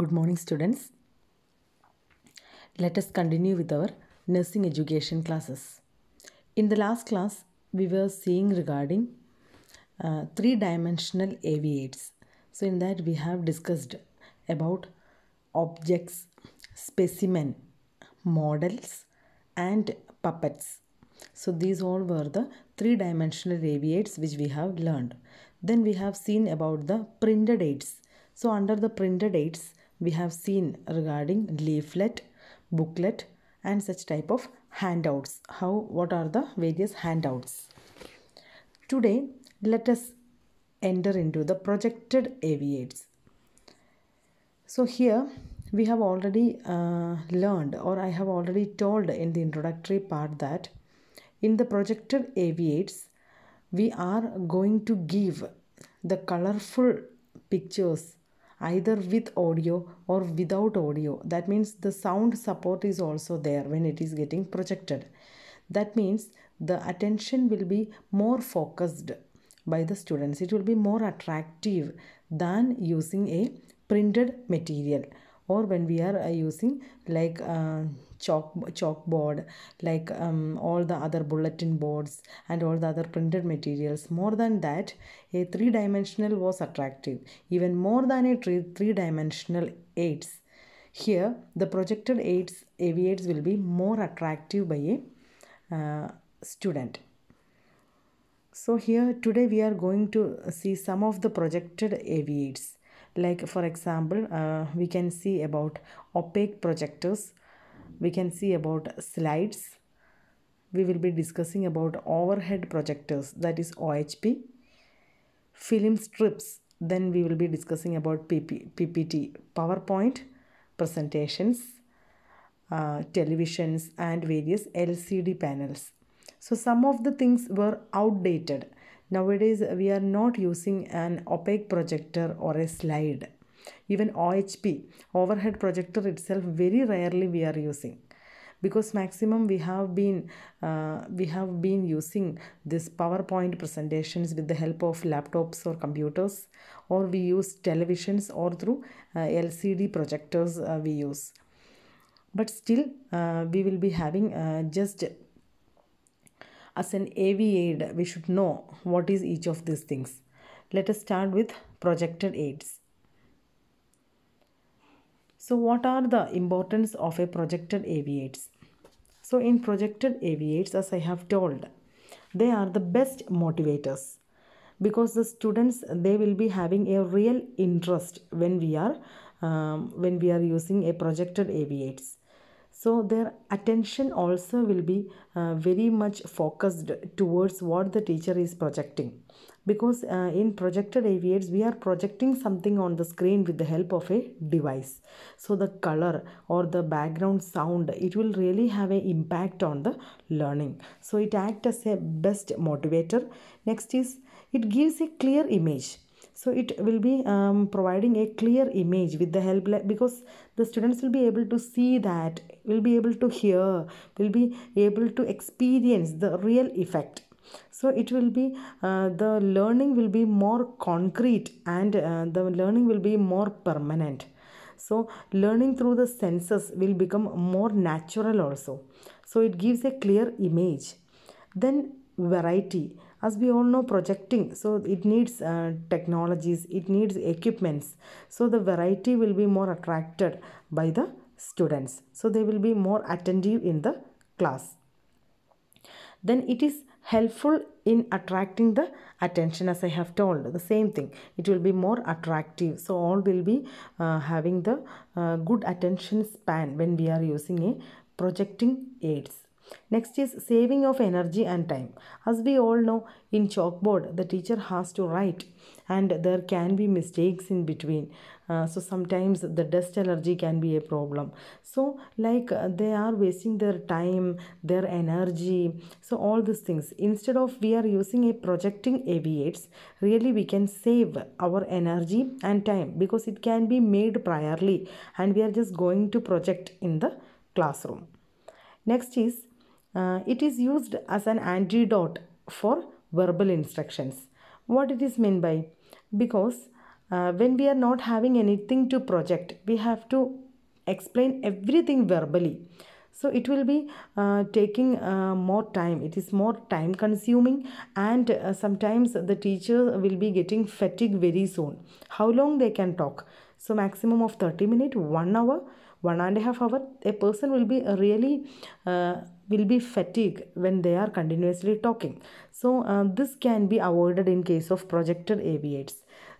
Good morning students. Let us continue with our nursing education classes. In the last class, we were seeing regarding uh, three-dimensional aviates. So in that we have discussed about objects, specimen, models and puppets. So these all were the three-dimensional aviates which we have learned. Then we have seen about the printed aids. So under the printed aids, we have seen regarding leaflet, booklet and such type of handouts. How, what are the various handouts? Today, let us enter into the projected aviates. So here we have already uh, learned or I have already told in the introductory part that in the projected aviates, we are going to give the colorful pictures either with audio or without audio that means the sound support is also there when it is getting projected that means the attention will be more focused by the students it will be more attractive than using a printed material or when we are uh, using like uh, chalk chalkboard like um, all the other bulletin boards and all the other printed materials more than that a three dimensional was attractive even more than a three, three dimensional aids here the projected aids aviates will be more attractive by a uh, student so here today we are going to see some of the projected aviates like for example uh, we can see about opaque projectors we can see about slides we will be discussing about overhead projectors that is OHP film strips then we will be discussing about PP, PPT PowerPoint presentations uh, televisions and various LCD panels so some of the things were outdated nowadays we are not using an opaque projector or a slide even OHP, overhead projector itself, very rarely we are using because maximum we have been uh, we have been using this powerpoint presentations with the help of laptops or computers or we use televisions or through uh, lcd projectors uh, we use but still uh, we will be having uh, just as an av aid we should know what is each of these things let us start with projected aids so what are the importance of a projected aviates? So in projected aviates as I have told they are the best motivators because the students they will be having a real interest when we are um, when we are using a projected aviates so their attention also will be uh, very much focused towards what the teacher is projecting because uh, in projected AVATs we are projecting something on the screen with the help of a device. So the color or the background sound it will really have an impact on the learning. So it acts as a best motivator. Next is it gives a clear image so it will be um, providing a clear image with the help because the students will be able to see that will be able to hear will be able to experience the real effect so it will be uh, the learning will be more concrete and uh, the learning will be more permanent so learning through the senses will become more natural also so it gives a clear image then variety as we all know projecting so it needs uh, technologies it needs equipments so the variety will be more attracted by the students so they will be more attentive in the class then it is helpful in attracting the attention as I have told the same thing it will be more attractive so all will be uh, having the uh, good attention span when we are using a projecting aids Next is saving of energy and time. As we all know, in chalkboard, the teacher has to write and there can be mistakes in between. Uh, so sometimes the dust allergy can be a problem. So like uh, they are wasting their time, their energy. So all these things. Instead of we are using a projecting aviates, really we can save our energy and time because it can be made priorly and we are just going to project in the classroom. Next is uh, it is used as an antidote for verbal instructions. What it is meant by? Because uh, when we are not having anything to project, we have to explain everything verbally. So it will be uh, taking uh, more time. It is more time consuming and uh, sometimes the teacher will be getting fatigue very soon. How long they can talk? So maximum of 30 minutes, 1 hour, one and a half hour. A person will be really uh, will be fatigued when they are continuously talking. So uh, this can be avoided in case of projector AVAs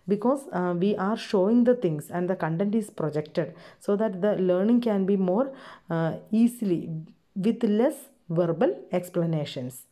because uh, we are showing the things and the content is projected so that the learning can be more uh, easily with less verbal explanations.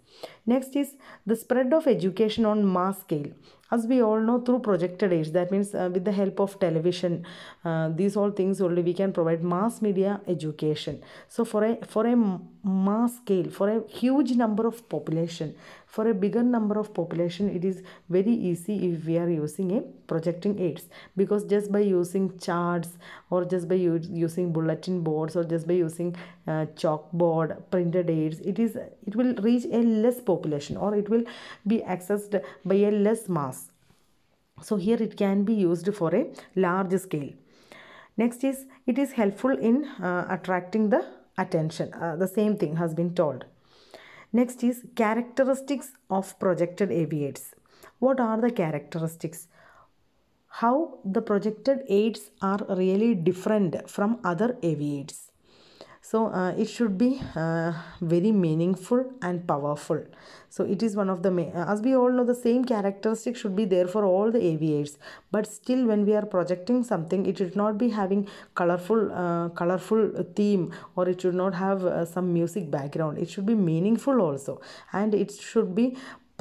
Next is the spread of education on mass scale as we all know through projected age, that means uh, with the help of television uh, these all things only we can provide mass media education so for a for a mass scale for a huge number of population for a bigger number of population, it is very easy if we are using a projecting aids because just by using charts or just by using bulletin boards or just by using uh, chalkboard, printed aids, it is it will reach a less population or it will be accessed by a less mass. So here it can be used for a large scale. Next is it is helpful in uh, attracting the attention. Uh, the same thing has been told. Next is characteristics of projected aviates. What are the characteristics? How the projected aids are really different from other aviates? so uh, it should be uh, very meaningful and powerful so it is one of the uh, as we all know the same characteristic should be there for all the aviators but still when we are projecting something it should not be having colorful uh, colorful theme or it should not have uh, some music background it should be meaningful also and it should be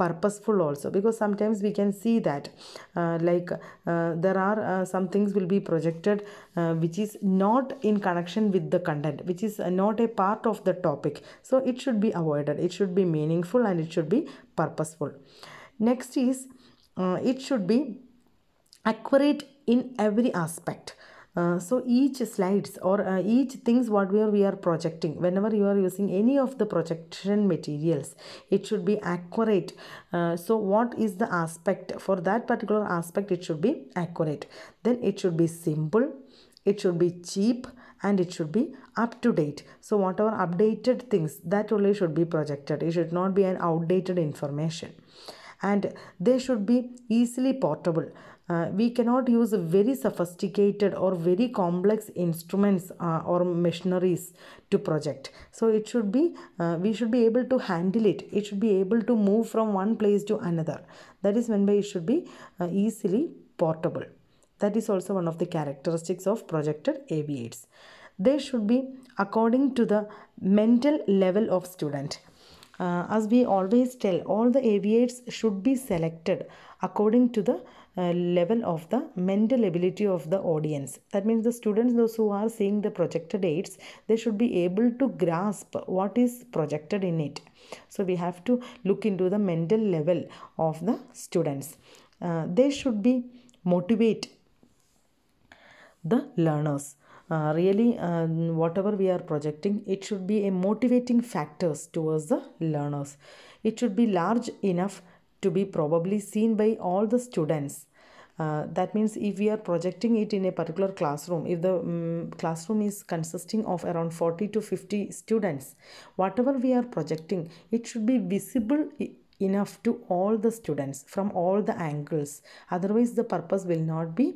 purposeful also because sometimes we can see that uh, like uh, there are uh, some things will be projected uh, which is not in connection with the content which is uh, not a part of the topic so it should be avoided it should be meaningful and it should be purposeful next is it should be accurate in every aspect uh, so each slides or uh, each things what we are, we are projecting whenever you are using any of the projection materials it should be accurate uh, so what is the aspect for that particular aspect it should be accurate then it should be simple it should be cheap and it should be up to date so whatever updated things that only should be projected it should not be an outdated information and they should be easily portable uh, we cannot use very sophisticated or very complex instruments uh, or machineries to project so it should be uh, we should be able to handle it it should be able to move from one place to another that is when it should be uh, easily portable that is also one of the characteristics of projected aviates they should be according to the mental level of student uh, as we always tell all the aviates should be selected according to the uh, level of the mental ability of the audience that means the students those who are seeing the projected aids they should be able to grasp what is projected in it so we have to look into the mental level of the students uh, they should be motivate the learners uh, really uh, whatever we are projecting it should be a motivating factors towards the learners it should be large enough to be probably seen by all the students uh, that means if we are projecting it in a particular classroom if the um, classroom is consisting of around 40 to 50 students whatever we are projecting it should be visible enough to all the students from all the angles otherwise the purpose will not be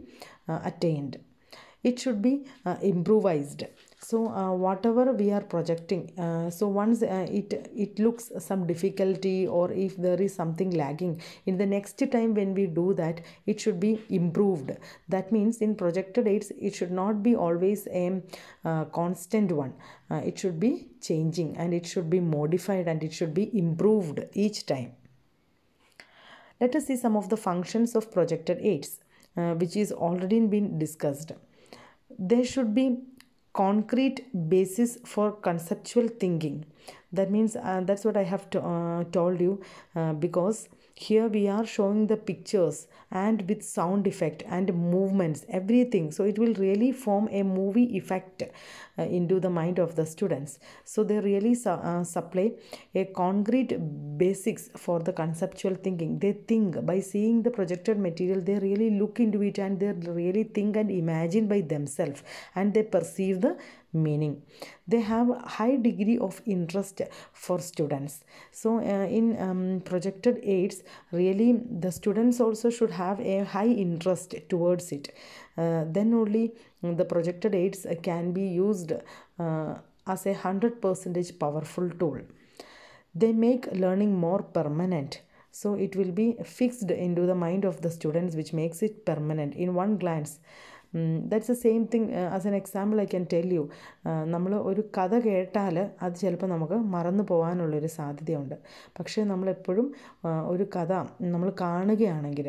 uh, attained it should be uh, improvised so uh, whatever we are projecting uh, so once uh, it it looks some difficulty or if there is something lagging in the next time when we do that it should be improved that means in projected aids it should not be always a uh, constant one uh, it should be changing and it should be modified and it should be improved each time let us see some of the functions of projected aids uh, which is already been discussed there should be concrete basis for conceptual thinking that means uh, that's what i have to, uh, told you uh, because here we are showing the pictures and with sound effect and movements everything so it will really form a movie effect uh, into the mind of the students so they really su uh, supply a concrete basics for the conceptual thinking they think by seeing the projected material they really look into it and they really think and imagine by themselves and they perceive the meaning they have high degree of interest for students so uh, in um, projected aids really the students also should have a high interest towards it uh, then only the projected aids can be used uh, as a 100% powerful tool they make learning more permanent so it will be fixed into the mind of the students which makes it permanent in one glance that's a same thing as an example I can tell you നമ്മൾ ഒരു കഥ കേട്ടാൽ അത് ചിലപ്പോൾ നമുക്ക് മറന്നു പോകാനുള്ളൊരു സാധ്യതയുണ്ട് പക്ഷേ നമ്മളെപ്പോഴും uh, ഒരു കഥ നമ്മൾ കാണുകയാണെങ്കിൽ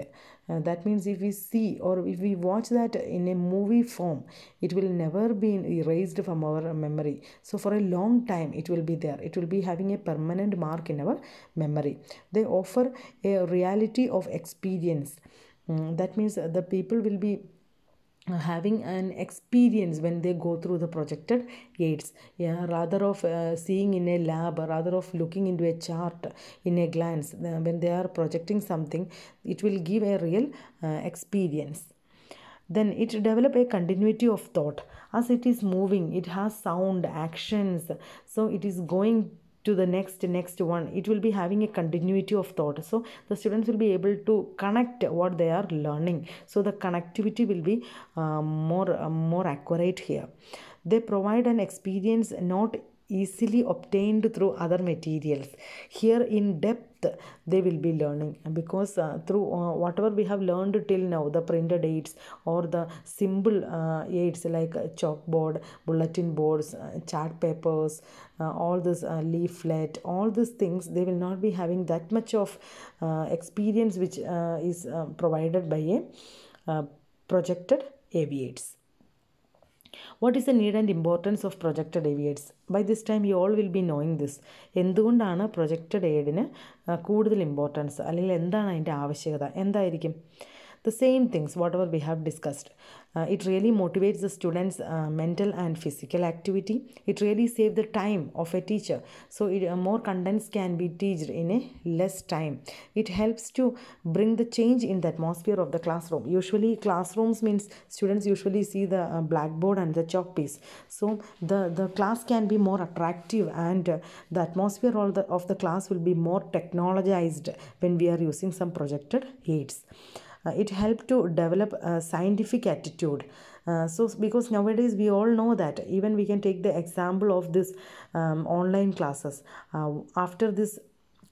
that means if we see or if we watch that in a movie form it will never be erased from our memory so for a long time it will be there it will be having a permanent mark in our memory the offer a reality of experience that means the people will be Uh, having an experience when they go through the projected aids yeah rather of uh, seeing in a lab rather of looking into a chart in a glance uh, when they are projecting something it will give a real uh, experience then it develop a continuity of thought as it is moving it has sound actions so it is going to the next next one it will be having a continuity of thought so the students will be able to connect what they are learning so the connectivity will be uh, more uh, more accurate here they provide an experience not easily obtained through other materials here in depth they will be learning because uh, through uh, whatever we have learned till now the printed aids or the simple uh, aids like uh, chalkboard bulletin boards uh, chart papers uh, all this leaflet all these things they will not be having that much of experience which is provided by a projected aviates what is the need and importance of projected aids by this time you all will be knowing this എന്തുകൊണ്ടാണ് projected എയ്ഡിന് കൂടുതൽ importance അല്ലെങ്കിൽ എന്താണ് അതിൻ്റെ ആവശ്യകത എന്തായിരിക്കും the same things whatever we have discussed Uh, it really motivates the students' uh, mental and physical activity. It really saves the time of a teacher. So it, uh, more contents can be taught in a less time. It helps to bring the change in the atmosphere of the classroom. Usually classrooms means students usually see the uh, blackboard and the chalk piece. So the, the class can be more attractive and uh, the atmosphere of the, of the class will be more technologized when we are using some projected aids. Uh, it helped to develop a scientific attitude uh, so because nowadays we all know that even we can take the example of this um, online classes uh, after this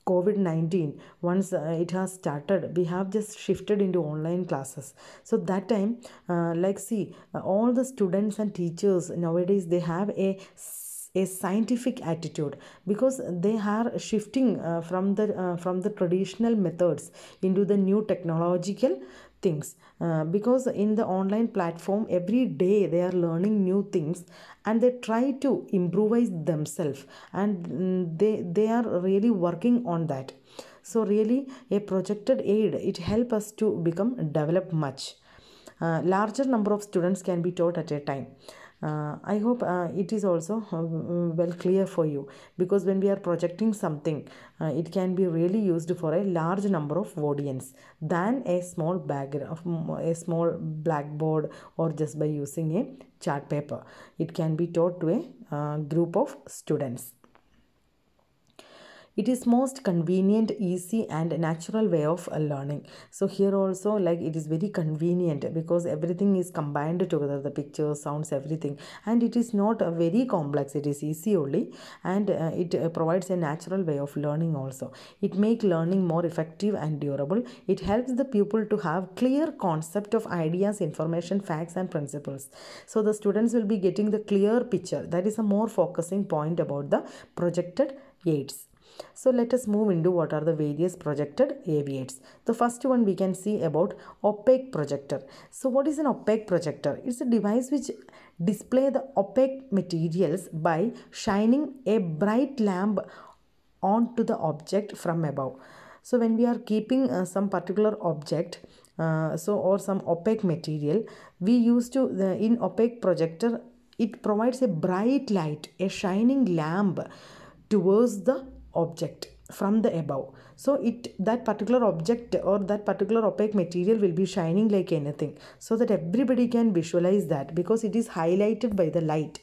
COVID 19, once uh, it has started, we have just shifted into online classes. So, that time, uh, like, see, uh, all the students and teachers nowadays they have a a scientific attitude because they are shifting uh, from the uh, from the traditional methods into the new technological things uh, because in the online platform every day they are learning new things and they try to improvise themselves and mm, they they are really working on that so really a projected aid it help us to become develop much uh, larger number of students can be taught at a time uh, i hope uh, it is also uh, mm, well clear for you because when we are projecting something uh, it can be really used for a large number of audience than a small background mm, a small blackboard or just by using a chart paper it can be taught to a uh, group of students it is most convenient easy and natural way of uh, learning so here also like it is very convenient because everything is combined together the pictures sounds everything and it is not a very complex it is easy only and uh, it uh, provides a natural way of learning also it make learning more effective and durable it helps the pupil to have clear concept of ideas information facts and principles so the students will be getting the clear picture that is a more focusing point about the projected aids so let us move into what are the various projected AVATs. The first one we can see about opaque projector. So what is an opaque projector? It's a device which display the opaque materials by shining a bright lamp onto the object from above. So when we are keeping uh, some particular object uh, so or some opaque material we used to the, in opaque projector it provides a bright light a shining lamp towards the object from the above so it that particular object or that particular opaque material will be shining like anything so that everybody can visualize that because it is highlighted by the light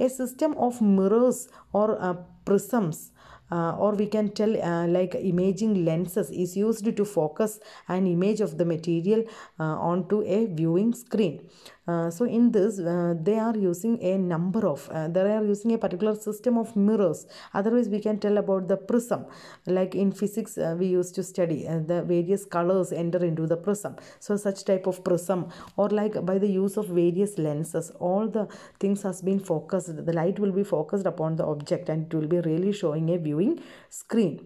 a system of mirrors or uh, prisms uh, or we can tell uh, like imaging lenses is used to focus an image of the material uh, onto a viewing screen uh, so in this uh, they are using a number of uh, they are using a particular system of mirrors otherwise we can tell about the prism like in physics we used to study the various colors enter into the prism so such type of prism or like by the use of various lenses all the things has been focused the light will be focused upon the object and it will be really showing a viewing screen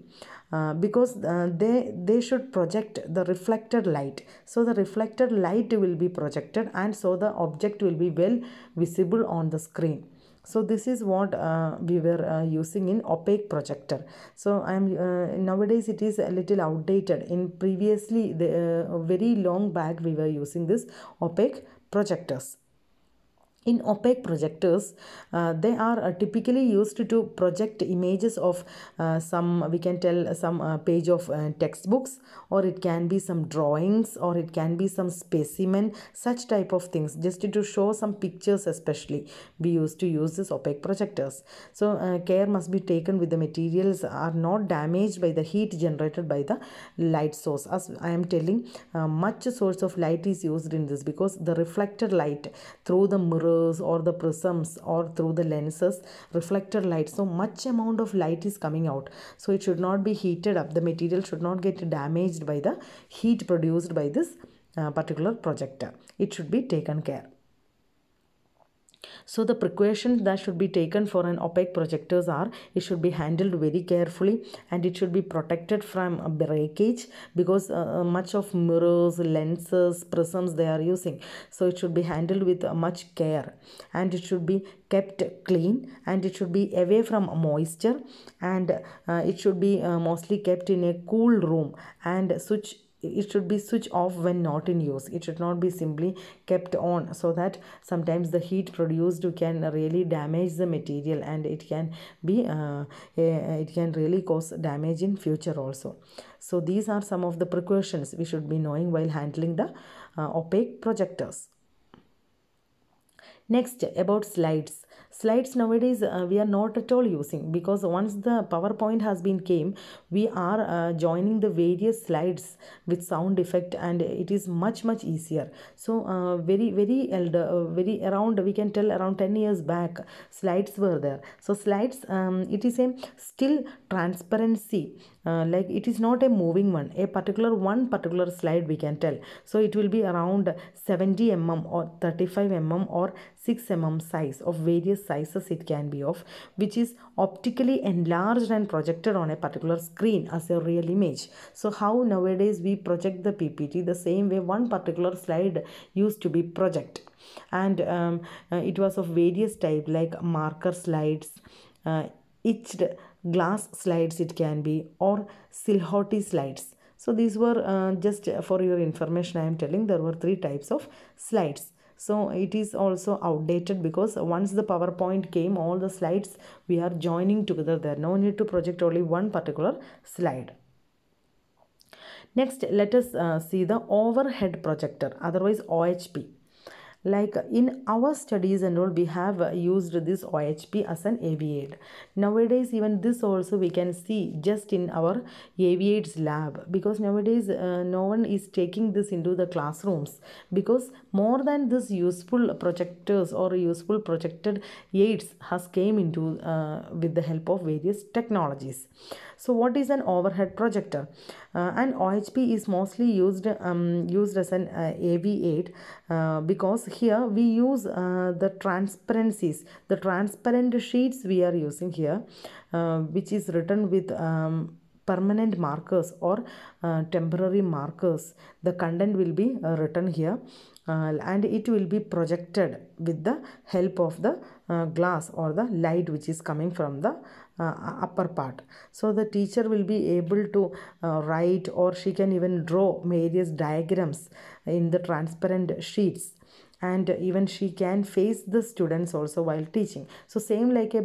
uh, because uh, they they should project the reflected light so the reflected light will be projected and so the object will be well visible on the screen so this is what uh, we were uh, using in opaque projector so i am uh, nowadays it is a little outdated in previously the uh, very long back we were using this opaque projectors in opaque projectors, uh, they are uh, typically used to project images of uh, some, we can tell uh, some uh, page of uh, textbooks or it can be some drawings or it can be some specimen, such type of things just to show some pictures especially. We used to use this opaque projectors. So care must be taken with the materials are not damaged by the heat generated by the light source. As I am telling, much source of light is used in this because the reflected light through the mirror mirrors or the prisms or through the lenses reflected light so much amount of light is coming out so it should not be heated up the material should not get damaged by the heat produced by this uh, particular projector it should be taken care so the precautions that should be taken for an opaque projectors are it should be handled very carefully and it should be protected from breakage because uh, uh, much of mirrors, lenses, prisms they are using. So it should be handled with much care and it should be kept clean and it should be away from moisture and uh, it should be uh, mostly kept in a cool room and switch it should be switched off when not in use it should not be simply kept on so that sometimes the heat produced can really damage the material and it can be uh, it can really cause damage in future also so these are some of the precautions we should be knowing while handling the uh, opaque projectors next about slides slides nowadays uh, we are not at all using because once the powerpoint has been came we are uh, joining the various slides with sound effect and it is much much easier so uh, very very elder uh, very around we can tell around 10 years back slides were there so slides um, it is a still transparency uh, like it is not a moving one a particular one particular slide we can tell so it will be around 70 mm or 35 mm or 6 mm size of various sizes it can be of which is optically enlarged and projected on a particular screen as a real image so how nowadays we project the ppt the same way one particular slide used to be project and um, uh, it was of various type like marker slides uh, etched glass slides it can be or silhouette slides. So these were uh, just for your information I am telling there were three types of slides. So it is also outdated because once the PowerPoint came all the slides we are joining together there. No need to project only one particular slide. Next let us uh, see the overhead projector otherwise OHP like in our studies and all we have used this ohp as an av nowadays even this also we can see just in our av lab because nowadays uh, no one is taking this into the classrooms because more than this, useful projectors or useful projected aids has came into uh, with the help of various technologies. So, what is an overhead projector? Uh, an OHP is mostly used um, used as an uh, AV aid uh, because here we use uh, the transparencies, the transparent sheets we are using here, uh, which is written with. Um, permanent markers or uh, temporary markers the content will be uh, written here uh, and it will be projected with the help of the uh, glass or the light which is coming from the uh, upper part so the teacher will be able to write or she can even draw various diagrams in the transparent sheets and even she can face the students also while teaching so same like a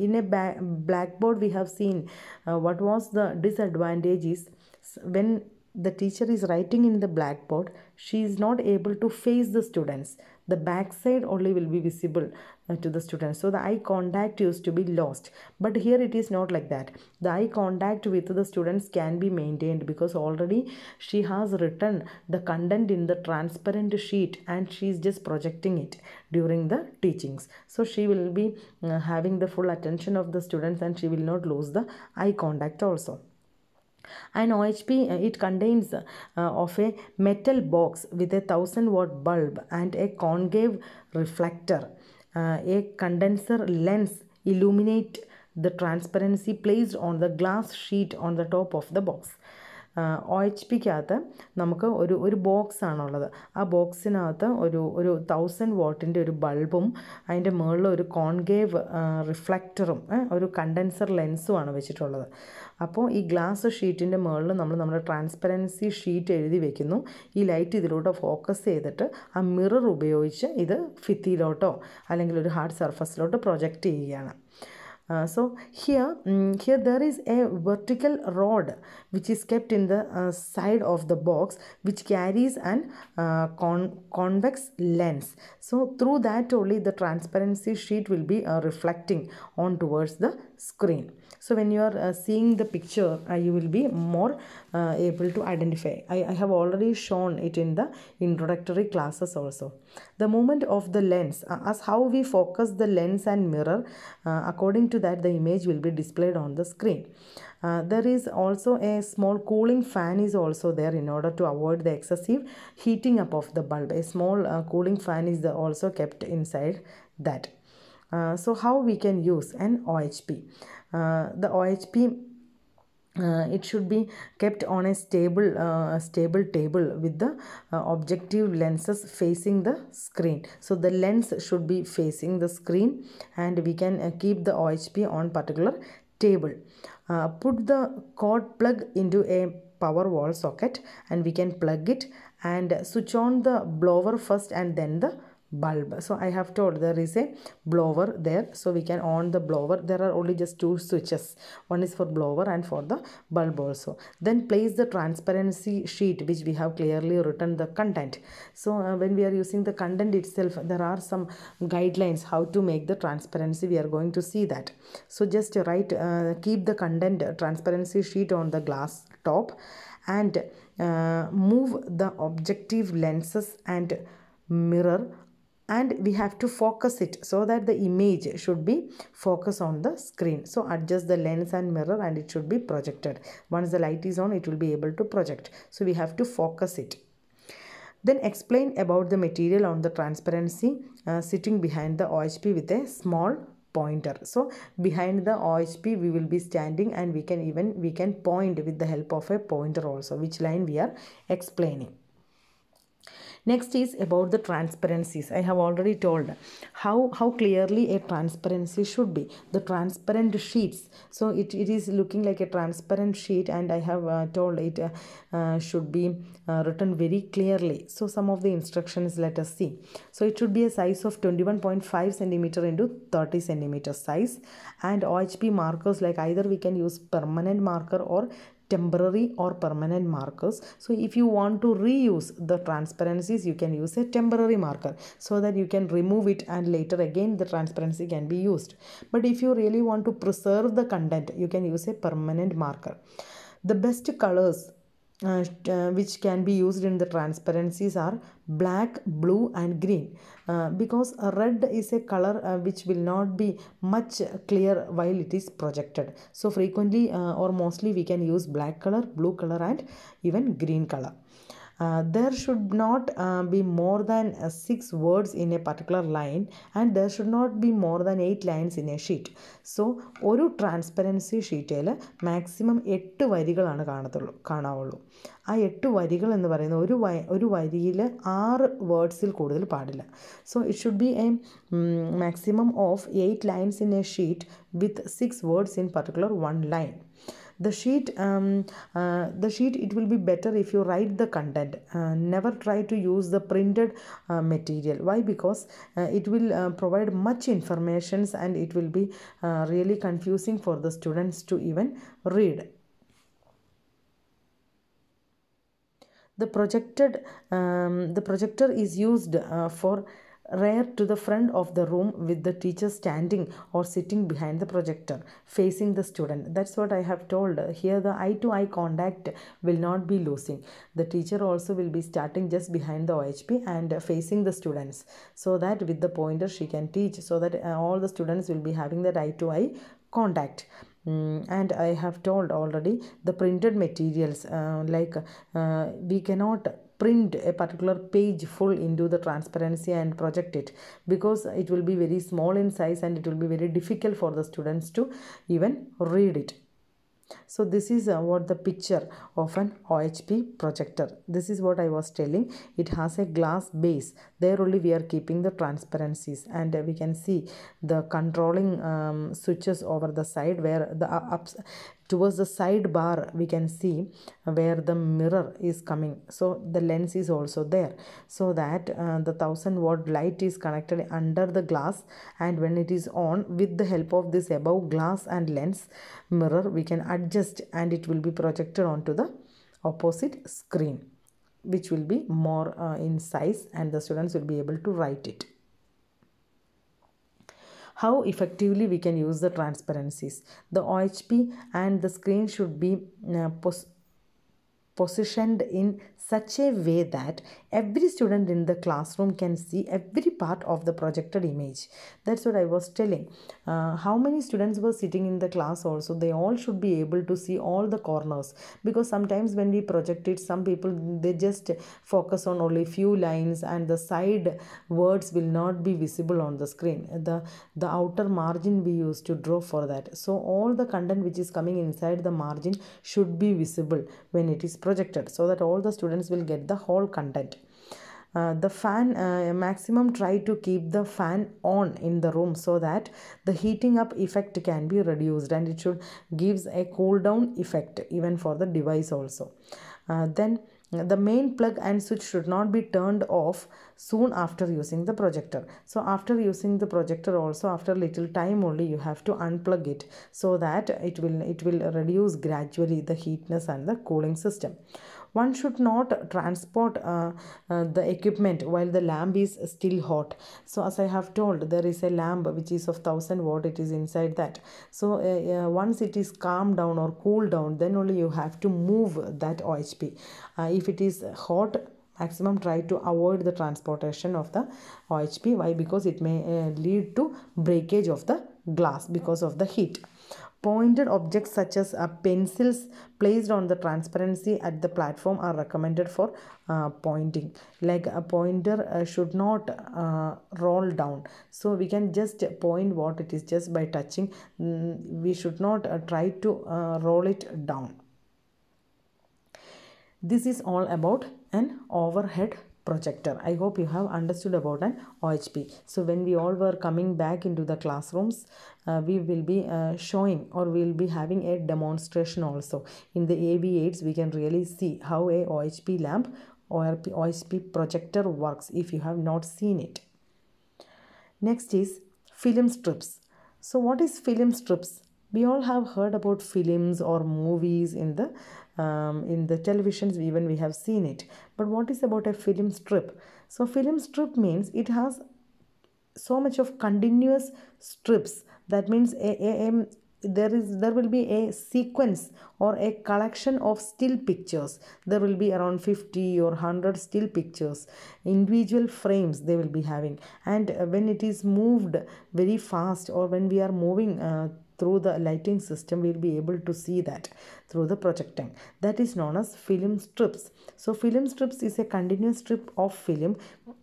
in a blackboard we have seen uh, what was the disadvantage is when the teacher is writing in the blackboard she is not able to face the students the backside only will be visible uh, to the students so the eye contact used to be lost but here it is not like that the eye contact with the students can be maintained because already she has written the content in the transparent sheet and she is just projecting it during the teachings so she will be uh, having the full attention of the students and she will not lose the eye contact also an OHP uh, it contains uh, of a metal box with a 1000 watt bulb and a concave reflector. Uh, a condenser lens illuminate the transparency placed on the glass sheet on the top of the box. O H പിക്കകത്ത് നമുക്ക് ഒരു ഒരു ആണുള്ളത് ആ ബോക്സിനകത്ത് ഒരു ഒരു thousand വോട്ടിൻ്റെ ഒരു ബൾബും അതിൻ്റെ മുകളിൽ ഒരു കോൺകേവ് റിഫ്ലക്റ്ററും ഒരു കണ്ടൻസർ ആണ് വെച്ചിട്ടുള്ളത് അപ്പോൾ ഈ ഗ്ലാസ് ഷീറ്റിൻ്റെ മുകളിൽ നമ്മൾ നമ്മുടെ ട്രാൻസ്പെറൻസി ഷീറ്റ് എഴുതി വെക്കുന്നു ഈ ലൈറ്റ് ഇതിലൂടെ ഫോക്കസ് ചെയ്തിട്ട് ആ മിറർ ഉപയോഗിച്ച് ഇത് ഫിത്തിയിലോട്ടോ അല്ലെങ്കിൽ ഒരു ഹാർഡ് സർഫസിലോട്ട് പ്രൊജക്റ്റ് ചെയ്യുകയാണ് Uh, so here um, here there is a vertical rod which is kept in the uh, side of the box which carries an uh, con convex lens so through that only the transparency sheet will be uh, reflecting on towards the screen so when you are uh, seeing the picture uh, you will be more uh, able to identify I, I have already shown it in the introductory classes also the movement of the lens as how we focus the lens and mirror according to that the image will be displayed on the screen uh, there is also a small cooling fan is also there in order to avoid the excessive heating up of the bulb a small uh, cooling fan is also kept inside that uh, so how we can use an ohp uh, the OHP uh, it should be kept on a stable uh, stable table with the uh, objective lenses facing the screen so the lens should be facing the screen and we can uh, keep the ohp on particular table uh, put the cord plug into a power wall socket and we can plug it and switch on the blower first and then the bulb so i have told there is a blower there so we can on the blower there are only just two switches one is for blower and for the bulb also then place the transparency sheet which we have clearly written the content so uh, when we are using the content itself there are some guidelines how to make the transparency we are going to see that so just write uh, keep the content uh, transparency sheet on the glass top and uh, move the objective lenses and mirror and we have to focus it so that the image should be focused on the screen so adjust the lens and mirror and it should be projected once the light is on it will be able to project so we have to focus it then explain about the material on the transparency uh, sitting behind the OHP with a small pointer so behind the OHP we will be standing and we can even we can point with the help of a pointer also which line we are explaining next is about the transparencies i have already told how how clearly a transparency should be the transparent sheets so it, it is looking like a transparent sheet and i have uh, told it uh, uh, should be uh, written very clearly so some of the instructions let us see so it should be a size of 21.5 centimeter into 30 centimeter size and ohp markers like either we can use permanent marker or temporary or permanent markers so if you want to reuse the transparencies you can use a temporary marker so that you can remove it and later again the transparency can be used but if you really want to preserve the content you can use a permanent marker the best colors uh, uh, which can be used in the transparencies are black blue and green uh, because red is a color uh, which will not be much clear while it is projected so frequently uh, or mostly we can use black color blue color and even green color Uh, there should not be more than six words in a particular line and there should not be more than eight lines in a sheet so ഒരു transparency ഷീറ്റിൽ maximum എട്ട് വരികളാണ് കാണത്തുള്ളൂ കാണാവുള്ളൂ ആ എട്ട് വരികൾ എന്ന് പറയുന്നത് ഒരു വ ഒരു വരിയിൽ ആറ് വേർഡ്സിൽ കൂടുതൽ പാടില്ല so it should be a maximum of eight lines in a sheet with six words in particular one line the sheet um, uh, the sheet it will be better if you write the content uh, never try to use the printed uh, material why because uh, it will uh, provide much informations and it will be uh, really confusing for the students to even read the projected um, the projector is used for rear to the front of the room with the teacher standing or sitting behind the projector facing the student that's what i have told here the eye to eye contact will not be losing the teacher also will be starting just behind the ohp and facing the students so that with the pointer she can teach so that uh, all the students will be having that eye to eye contact Mm, and i have told already the printed materials uh, like uh, we cannot print a particular page full into the transparency and project it because it will be very small in size and it will be very difficult for the students to even read it so this is uh, what the picture of an OHP projector. This is what I was telling. It has a glass base. There only we are keeping the transparencies and we can see the controlling um, switches over the side where the uh, ups towards the sidebar we can see where the mirror is coming so the lens is also there so that uh, the 1000 watt light is connected under the glass and when it is on with the help of this above glass and lens mirror we can adjust and it will be projected onto the opposite screen which will be more uh, in size and the students will be able to write it how effectively we can use the transparencies. The OHP and the screen should be uh, pos positioned in such a way that every student in the classroom can see every part of the projected image. That's what I was telling. Uh, how many students were sitting in the class also? They all should be able to see all the corners because sometimes when we project it, some people they just focus on only few lines and the side words will not be visible on the screen. The, the outer margin we use to draw for that. So all the content which is coming inside the margin should be visible when it is projected so that all the students students will get the whole content. Uh, the fan uh, maximum try to keep the fan on in the room so that the heating up effect can be reduced and it should gives a cool down effect even for the device also uh, then the main plug and switch should not be turned off soon after using the projector so after using the projector also after little time only you have to unplug it so that it will it will reduce gradually the heatness and the cooling system one should not transport uh, uh, the equipment while the lamp is still hot. So as I have told, there is a lamp which is of 1000 watt. It is inside that. So uh, uh, once it is calmed down or cooled down, then only you have to move that OHP. Uh, if it is hot, maximum try to avoid the transportation of the OHP. Why? Because it may uh, lead to breakage of the glass because of the heat. Pointed objects such as uh, pencils placed on the transparency at the platform are recommended for uh, pointing. Like a pointer uh, should not uh, roll down. So we can just point what it is just by touching. Mm, we should not uh, try to uh, roll it down. This is all about an overhead projector. I hope you have understood about an OHP. So when we all were coming back into the classrooms, uh, we will be uh, showing or we will be having a demonstration also. In the AB8s, we can really see how a OHP lamp or OHP projector works if you have not seen it. Next is film strips. So what is film strips? We all have heard about films or movies in the um, in the televisions even we have seen it but what is about a film strip so film strip means it has so much of continuous strips that means a, a, a there is there will be a sequence or a collection of still pictures there will be around 50 or 100 still pictures individual frames they will be having and when it is moved very fast or when we are moving uh, through the lighting system we'll be able to see that through the projecting that is known as film strips so film strips is a continuous strip of film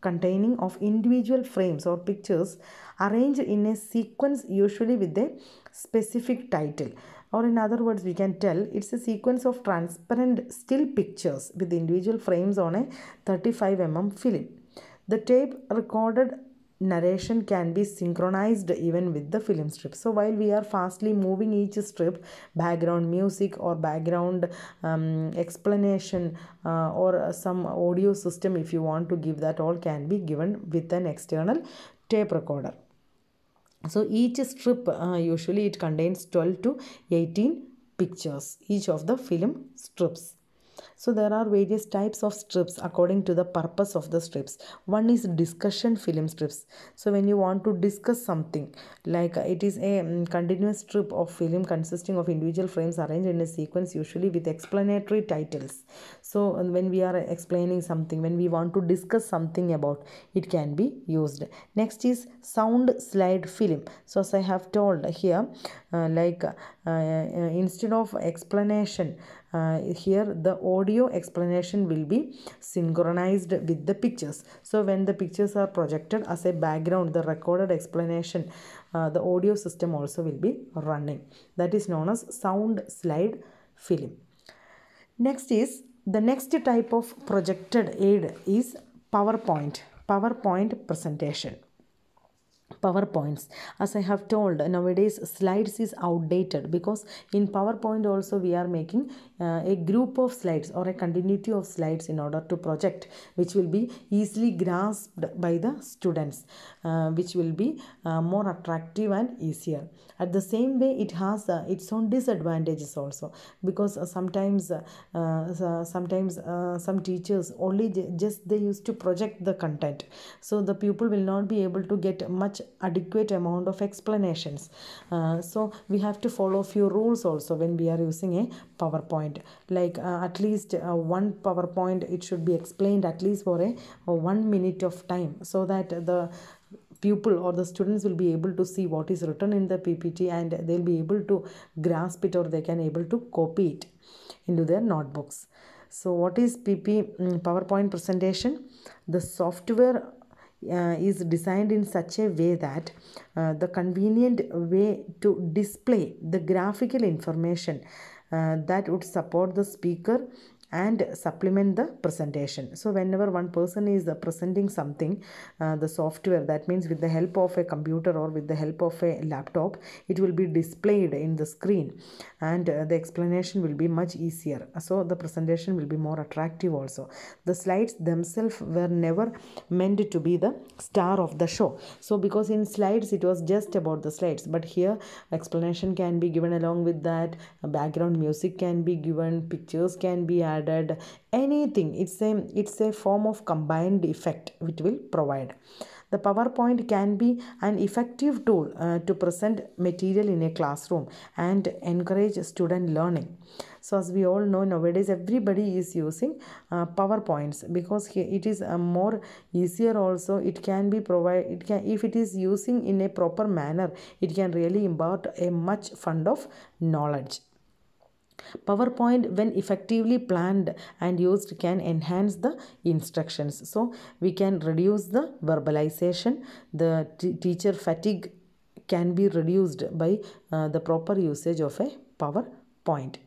containing of individual frames or pictures arranged in a sequence usually with a specific title or in other words we can tell it's a sequence of transparent still pictures with individual frames on a 35 mm film the tape recorded narration can be synchronized even with the film strip so while we are fastly moving each strip background music or background um, explanation uh, or some audio system if you want to give that all can be given with an external tape recorder so each strip uh, usually it contains 12 to 18 pictures each of the film strips so there are various types of strips according to the purpose of the strips. One is discussion film strips. So when you want to discuss something like it is a mm, continuous strip of film consisting of individual frames arranged in a sequence usually with explanatory titles so uh, when we are explaining something when we want to discuss something about it can be used next is sound slide film so as i have told here uh, like uh, uh, instead of explanation uh, here the audio explanation will be synchronized with the pictures so when the pictures are projected as a background the recorded explanation uh, the audio system also will be running that is known as sound slide film next is the next type of projected aid is PowerPoint, PowerPoint presentation. PowerPoints. As I have told, nowadays slides is outdated because in PowerPoint also we are making uh, a group of slides or a continuity of slides in order to project which will be easily grasped by the students uh, which will be uh, more attractive and easier at the same way it has uh, its own disadvantages also because uh, sometimes uh, sometimes some teachers only just they used to project the content so the pupil will not be able to get much adequate amount of explanations so we have to follow few rules also when we are using a powerpoint PowerPoint. Like uh, at least uh, one PowerPoint, it should be explained at least for a, a one minute of time so that the pupil or the students will be able to see what is written in the PPT and they'll be able to grasp it or they can able to copy it into their notebooks. So what is PP mm, PowerPoint presentation? The software uh, is designed in such a way that uh, the convenient way to display the graphical information uh, that would support the speaker and supplement the presentation. So whenever one person is uh, presenting something, uh, the software that means with the help of a computer or with the help of a laptop, it will be displayed in the screen and uh, the explanation will be much easier. So the presentation will be more attractive also. The slides themselves were never meant to be the star of the show. So because in slides it was just about the slides but here explanation can be given along with that, uh, background music can be given, pictures can be added added anything it's a it's a form of combined effect which will provide the PowerPoint can be an effective tool uh, to present material in a classroom and encourage student learning. So, as we all know, nowadays everybody is using uh, PowerPoints because it is a uh, more easier. Also, it can be provide it can if it is using in a proper manner, it can really impart a much fund of knowledge. PowerPoint, when effectively planned and used, can enhance the instructions. So, we can reduce the verbalization, the teacher fatigue can be reduced by uh, the proper usage of a PowerPoint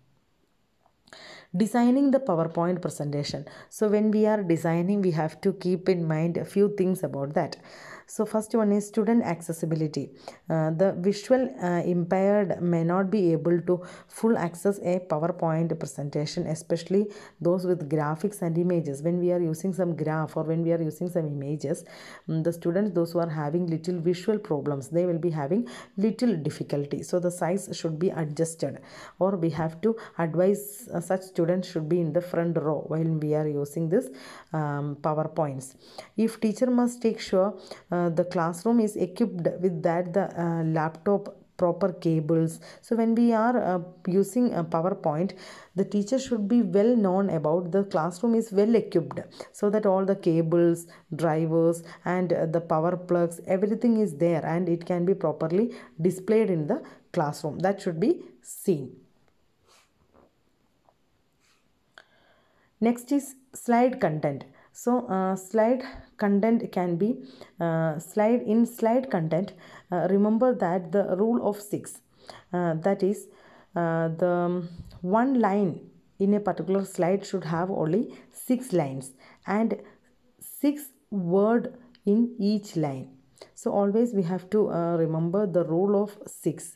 designing the powerpoint presentation so when we are designing we have to keep in mind a few things about that so first one is student accessibility. Uh, the visual uh, impaired may not be able to full access a PowerPoint presentation, especially those with graphics and images. When we are using some graph or when we are using some images, mm, the students, those who are having little visual problems, they will be having little difficulty. So the size should be adjusted or we have to advise uh, such students should be in the front row while we are using this um, PowerPoints. If teacher must take sure uh, the classroom is equipped with that the uh, laptop proper cables so when we are uh, using a powerpoint the teacher should be well known about the classroom is well equipped so that all the cables drivers and uh, the power plugs everything is there and it can be properly displayed in the classroom that should be seen next is slide content so uh, slide content can be uh, slide in slide content uh, remember that the rule of 6 uh, that is uh, the one line in a particular slide should have only six lines and six word in each line so always we have to uh, remember the rule of 6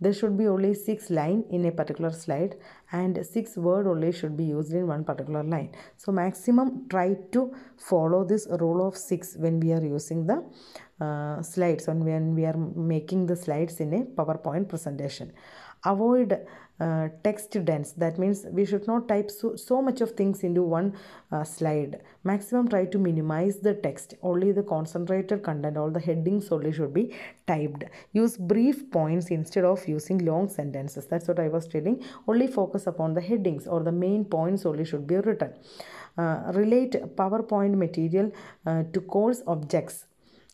there should be only six line in a particular slide and six word only should be used in one particular line so maximum try to follow this rule of six when we are using the uh, slides and when we are making the slides in a powerpoint presentation avoid uh, text dense that means we should not type so, so much of things into one uh, slide maximum try to minimize the text only the concentrated content all the headings only should be typed use brief points instead of using long sentences that's what i was telling only focus upon the headings or the main points only should be written uh, relate powerpoint material uh, to course objects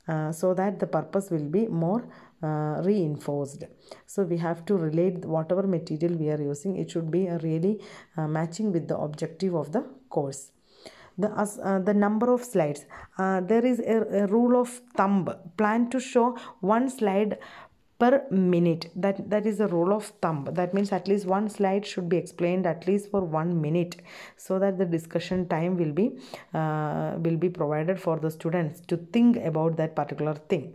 uh, so that the purpose will be more uh, reinforced so we have to relate whatever material we are using it should be really uh, matching with the objective of the course the uh, the number of slides uh, there is a, a rule of thumb plan to show one slide per minute that that is a rule of thumb that means at least one slide should be explained at least for one minute so that the discussion time will be uh, will be provided for the students to think about that particular thing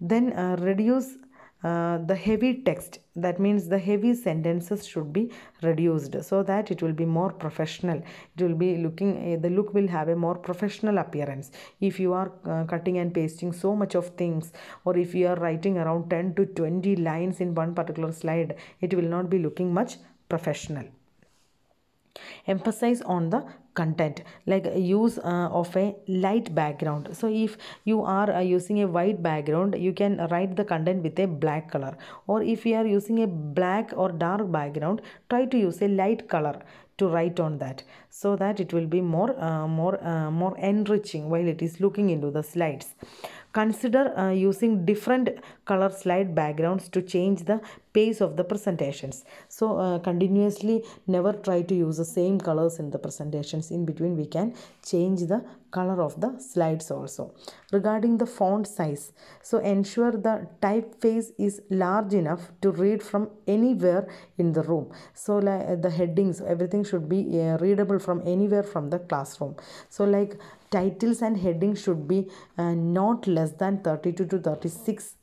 then uh, reduce uh, the heavy text that means the heavy sentences should be reduced so that it will be more professional it will be looking eh, the look will have a more professional appearance if you are uh, cutting and pasting so much of things or if you are writing around 10 to 20 lines in one particular slide it will not be looking much professional emphasize on the content like use uh, of a light background so if you are uh, using a white background you can write the content with a black color or if you are using a black or dark background try to use a light color to write on that so that it will be more uh, more uh, more enriching while it is looking into the slides Consider uh, using different color slide backgrounds to change the pace of the presentations. So uh, continuously never try to use the same colors in the presentations. In between we can change the color of the slides also. Regarding the font size, so ensure the typeface is large enough to read from anywhere in the room. So like uh, the headings, everything should be uh, readable from anywhere from the classroom. So like Titles and headings should be uh, not less than 32 to 36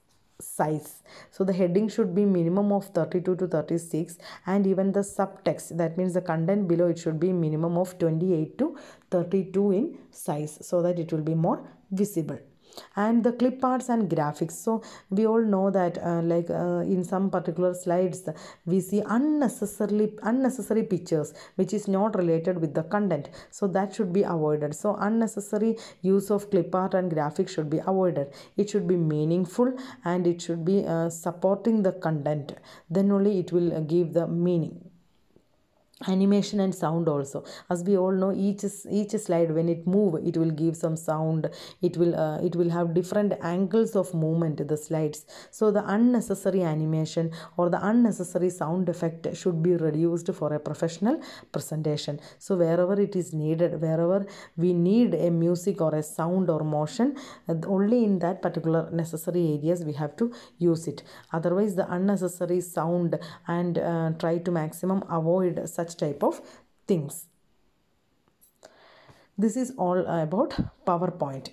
size so the heading should be minimum of 32 to 36 and even the subtext that means the content below it should be minimum of 28 to 32 in size so that it will be more visible and the clip arts and graphics so we all know that uh, like uh, in some particular slides we see unnecessarily unnecessary pictures which is not related with the content so that should be avoided so unnecessary use of clip art and graphics should be avoided it should be meaningful and it should be uh, supporting the content then only it will uh, give the meaning animation and sound also as we all know each each slide when it move it will give some sound it will uh, it will have different angles of movement the slides so the unnecessary animation or the unnecessary sound effect should be reduced for a professional presentation so wherever it is needed wherever we need a music or a sound or motion uh, only in that particular necessary areas we have to use it otherwise the unnecessary sound and uh, try to maximum avoid such such type of things this is all about powerpoint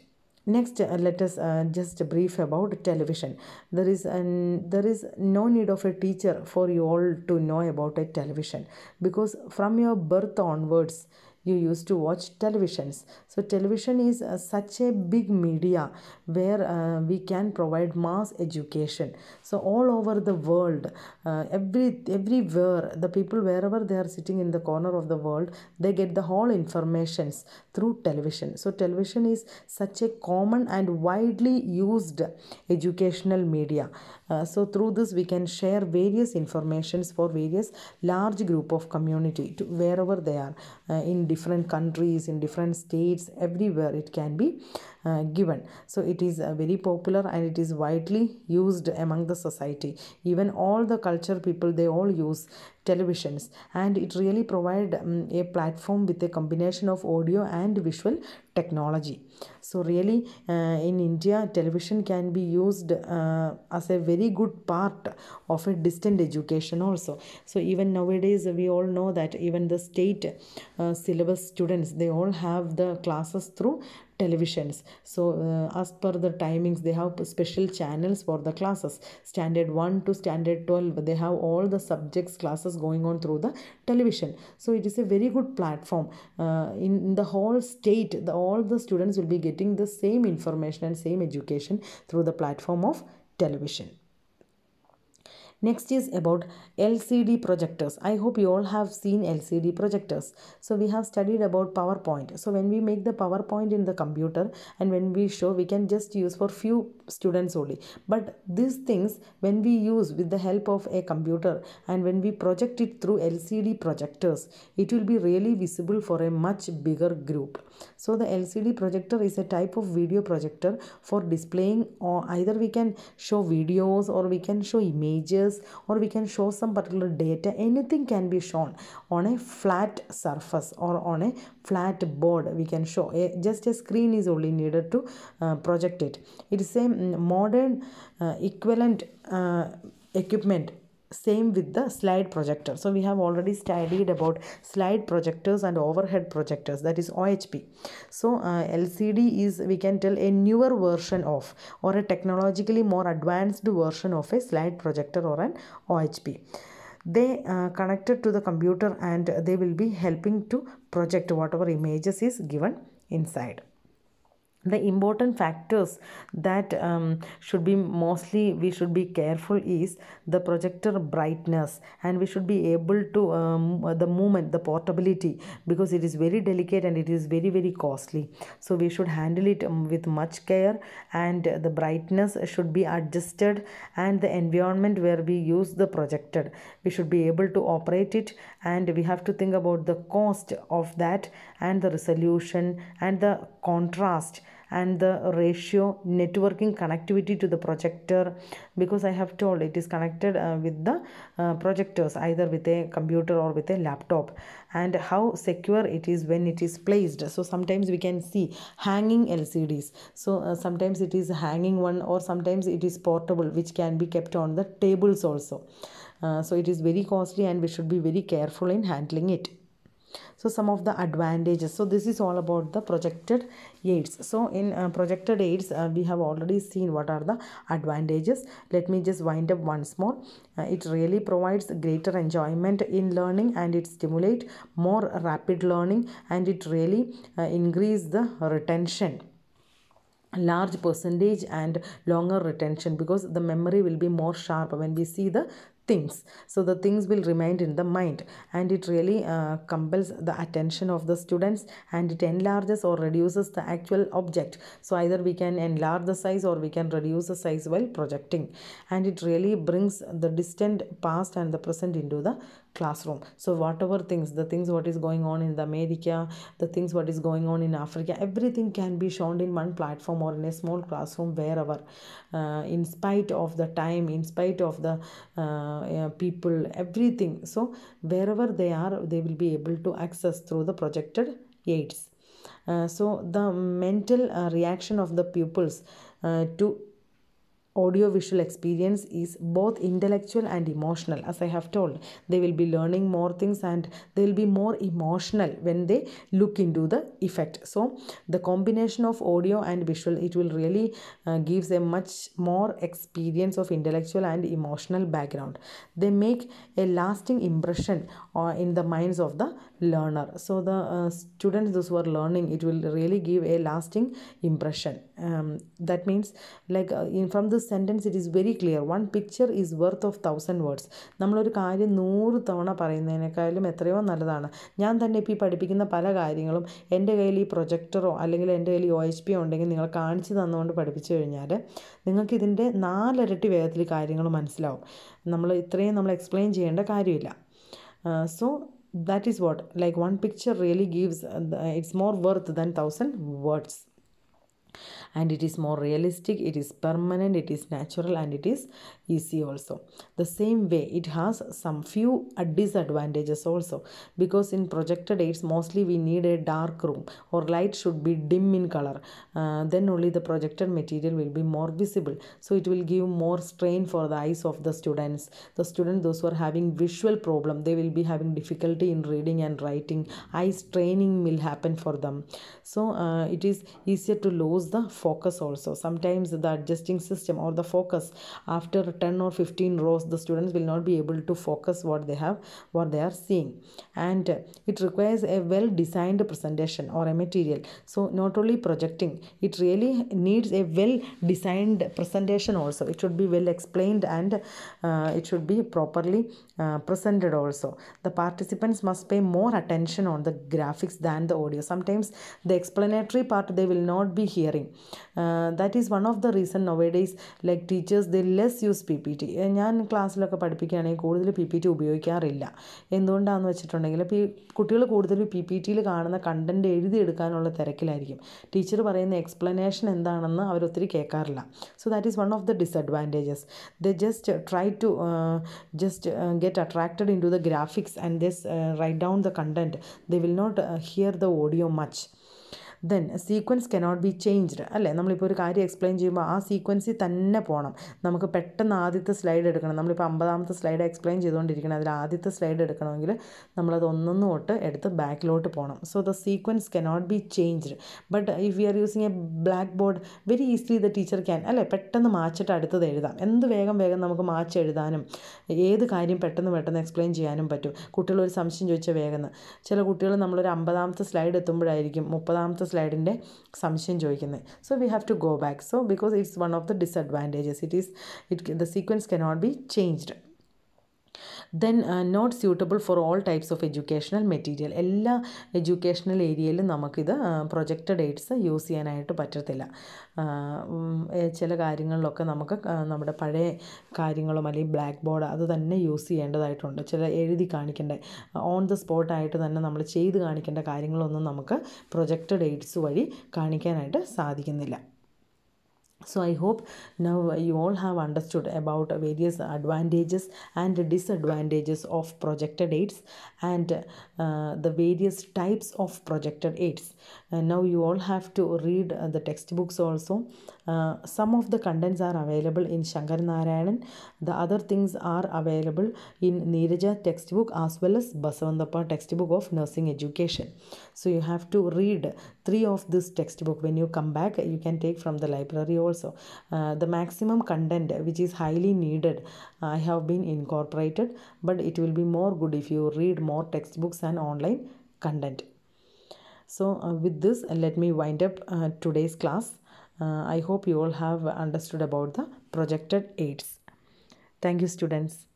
next uh, let us uh, just brief about television there is an there is no need of a teacher for you all to know about a television because from your birth onwards you used to watch televisions so television is uh, such a big media where uh, we can provide mass education so all over the world uh, every everywhere the people wherever they are sitting in the corner of the world they get the whole informations through television so television is such a common and widely used educational media uh, so through this we can share various informations for various large group of community to wherever they are uh, in different countries in different states everywhere it can be uh, given so it is uh, very popular and it is widely used among the society even all the culture people they all use televisions and it really provide um, a platform with a combination of audio and visual technology so really uh, in india television can be used uh, as a very good part of a distant education also so even nowadays we all know that even the state uh, syllabus students they all have the classes through televisions so uh, as per the timings they have special channels for the classes standard 1 to standard 12 they have all the subjects classes going on through the television so it is a very good platform uh, in, in the whole state the, all the students will be getting the same information and same education through the platform of television next is about lcd projectors i hope you all have seen lcd projectors so we have studied about powerpoint so when we make the powerpoint in the computer and when we show we can just use for few students only but these things when we use with the help of a computer and when we project it through lcd projectors it will be really visible for a much bigger group so the lcd projector is a type of video projector for displaying or either we can show videos or we can show images or we can show some particular data anything can be shown on a flat surface or on a flat board we can show a, eh, just a screen is only needed to uh, project it it is a mm, modern uh, equivalent uh, equipment same with the slide projector so we have already studied about slide projectors and overhead projectors that is ohp so uh, lcd is we can tell a newer version of or a technologically more advanced version of a slide projector or an ohp they uh, connected to the computer and they will be helping to project whatever images is given inside the important factors that um, should be mostly we should be careful is the projector brightness and we should be able to um, the movement the portability because it is very delicate and it is very very costly so we should handle it um, with much care and the brightness should be adjusted and the environment where we use the projector we should be able to operate it and we have to think about the cost of that and the resolution and the contrast and the ratio networking connectivity to the projector because I have told it is connected uh, with the uh, projectors either with a computer or with a laptop and how secure it is when it is placed so sometimes we can see hanging LCDs so uh, sometimes it is hanging one or sometimes it is portable which can be kept on the tables also uh, so it is very costly and we should be very careful in handling it so some of the advantages so this is all about the projected aids so in uh, projected aids uh, we have already seen what are the advantages let me just wind up once more uh, it really provides greater enjoyment in learning and it stimulate more rapid learning and it really uh, increase the retention large percentage and longer retention because the memory will be more sharp when we see the things so the things will remain in the mind and it really uh, compels the attention of the students and it enlarges or reduces the actual object so either we can enlarge the size or we can reduce the size while projecting and it really brings the distant past and the present into the classroom so whatever things the things what is going on in the america the things what is going on in africa everything can be shown in one platform or in a small classroom wherever uh, in spite of the time in spite of the uh, people everything so wherever they are they will be able to access through the projected aids uh, so the mental uh, reaction of the pupils uh, to audiovisual experience is both intellectual and emotional as i have told they will be learning more things and they will be more emotional when they look into the effect so the combination of audio and visual it will really uh, gives a much more experience of intellectual and emotional background they make a lasting impression uh, in the minds of the learner so the students uh, students those who are learning it will really give a lasting impression like um, that means like uh, in, from this sentence it is very clear one picture is worth of words നമ്മളൊരു കാര്യം നൂറ് തവണ പറയുന്നതിനേക്കാളും എത്രയോ നല്ലതാണ് ഞാൻ തന്നെ ഇപ്പോൾ ഈ പഠിപ്പിക്കുന്ന പല കാര്യങ്ങളും എൻ്റെ കയ്യിൽ ഈ പ്രൊജക്ടറോ അല്ലെങ്കിൽ എൻ്റെ കയ്യിൽ ഒ എച്ച് പി ഉണ്ടെങ്കിൽ നിങ്ങൾ കാണിച്ചു തന്നുകൊണ്ട് പഠിപ്പിച്ചു കഴിഞ്ഞാൽ നിങ്ങൾക്ക് ഇതിൻ്റെ നാലരട്ടി വേഗത്തിൽ കാര്യങ്ങൾ മനസ്സിലാവും നമ്മൾ ഇത്രയും നമ്മൾ എക്സ്പ്ലെയിൻ ചെയ്യേണ്ട കാര്യമില്ല so that is what like one picture really gives uh, it's more worth than thousand words and it is more realistic it is permanent it is natural and it is easy also the same way it has some few disadvantages also because in projected aids mostly we need a dark room or light should be dim in color uh, then only the projected material will be more visible so it will give more strain for the eyes of the students the student those who are having visual problem they will be having difficulty in reading and writing eye straining will happen for them so uh, it is easier to lose the focus also sometimes the adjusting system or the focus after 10 or 15 rows the students will not be able to focus what they have what they are seeing and it requires a well designed presentation or a material so not only projecting it really needs a well designed presentation also it should be well explained and uh, it should be properly uh, presented also the participants must pay more attention on the graphics than the audio sometimes the explanatory part they will not be hearing that is one of the reason nowadays like teachers the less use P P T ഞാൻ ക്ലാസ്സിലൊക്കെ പഠിപ്പിക്കുകയാണെങ്കിൽ കൂടുതൽ P P T ഉപയോഗിക്കാറില്ല എന്തുകൊണ്ടാണെന്ന് വെച്ചിട്ടുണ്ടെങ്കിൽ P കുട്ടികൾ കൂടുതലും P P ടിയിൽ കാണുന്ന കണ്ടൻറ്റ് എഴുതിയെടുക്കാനുള്ള തിരക്കിലായിരിക്കും ടീച്ചർ പറയുന്ന എക്സ്പ്ലനേഷൻ എന്താണെന്ന് അവരൊത്തിരി കേൾക്കാറില്ല so that is one of the disadvantages the just try to just get attracted into the graphics and this write down the content the will not hear the audio much then sequence cannot be changed അല്ലേ നമ്മളിപ്പോൾ ഒരു കാര്യം explain ചെയ്യുമ്പോൾ ആ സീക്വൻസിൽ തന്നെ പോകണം നമുക്ക് പെട്ടെന്ന് ആദ്യത്തെ സ്ലൈഡ് എടുക്കണം നമ്മളിപ്പോൾ അമ്പതാമത്തെ സ്ലൈഡ് എക്സ്പ്ലെയിൻ ചെയ്തുകൊണ്ടിരിക്കണം അതിൽ ആദ്യത്തെ സ്ലൈഡ് എടുക്കണമെങ്കിൽ നമ്മളത് ഒന്നൊന്നും തൊട്ട് എടുത്ത് ബാക്കിലോട്ട് പോകണം so the sequence cannot be changed but if you are using a blackboard very easily the teacher can അല്ലേ പെട്ടെന്ന് മാച്ചിട്ട് അടുത്തത് എഴുതാം എന്ത് വേഗം വേഗം നമുക്ക് മാച്ച് എഴുതാനും ഏത് കാര്യം പെട്ടെന്ന് പെട്ടെന്ന് എക്സ്പ്ലെയിൻ ചെയ്യാനും പറ്റും കുട്ടികൾ ഒരു സംശയം ചോദിച്ചാൽ വേഗം ചില കുട്ടികൾ നമ്മളൊരു അമ്പതാമത്തെ സ്ലൈഡ് എത്തുമ്പോഴായിരിക്കും മുപ്പതാമത്തെ സ്ലൈഡിൻ്റെ സംശയം ചോദിക്കുന്നത് so we have to go back so because it's one of the disadvantages it is it the sequence cannot be changed then not suitable for all types of educational material എല്ലാ educational ഏരിയയിലും നമുക്കിത് project dates use ചെയ്യാനായിട്ട് പറ്റത്തില്ല ചില കാര്യങ്ങളിലൊക്കെ നമുക്ക് നമ്മുടെ പഴയ കാര്യങ്ങളും അല്ലെങ്കിൽ ബ്ലാക്ക് ബോർഡ് അത് തന്നെ യൂസ് ചെയ്യേണ്ടതായിട്ടുണ്ട് ചില എഴുതി കാണിക്കേണ്ട ഓൺ ദ സ്പോട്ടായിട്ട് തന്നെ നമ്മൾ ചെയ്ത് കാണിക്കേണ്ട കാര്യങ്ങളൊന്നും നമുക്ക് പ്രൊജക്റ്റ് ഡേറ്റ്സ് വഴി കാണിക്കാനായിട്ട് സാധിക്കുന്നില്ല So, I hope now you all have understood about various advantages and disadvantages of projected aids and uh, the various types of projected aids. And uh, now, you all have to read uh, the textbooks also uh, some of the contents are available in Shankar Narayanan. The other things are available in Neeraja textbook as well as Basavandappa textbook of nursing education. So you have to read three of this textbook. When you come back, you can take from the library also. Uh, the maximum content which is highly needed uh, I have been incorporated but it will be more good if you read more textbooks and online content. So uh, with this, let me wind up uh, today's class. Uh, I hope you all have understood about the projected aids. Thank you students.